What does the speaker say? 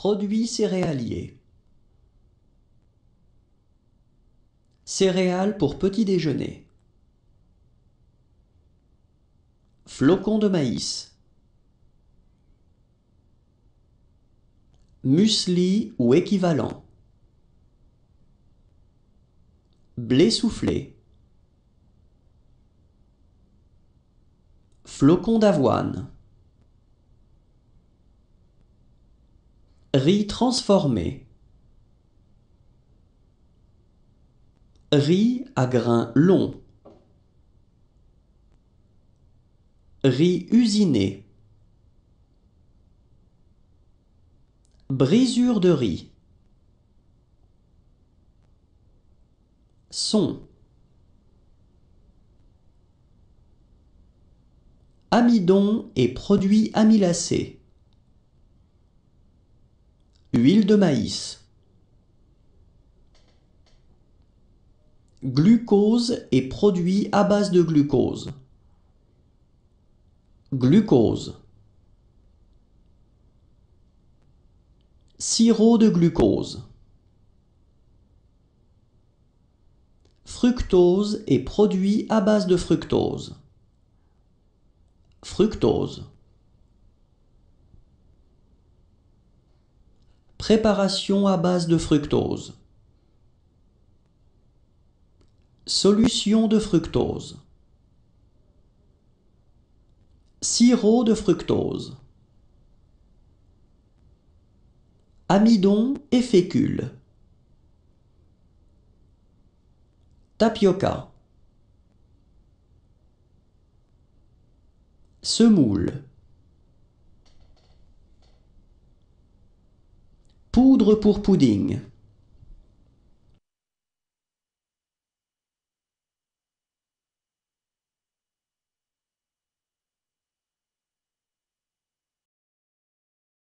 Produits céréaliers. Céréales pour petit déjeuner. Flocons de maïs. Muesli ou équivalent. Blé soufflé. Flocons d'avoine. Riz transformé. Riz à grains longs. Riz usiné. Brisure de riz. Son. Amidon et produits amylacés. Huile de maïs. Glucose est produit à base de glucose. Glucose. Sirop de glucose. Fructose est produit à base de fructose. Fructose. Préparation à base de fructose. Solution de fructose. Sirop de fructose. Amidon et fécule. Tapioca. Semoule. poudre pour pudding.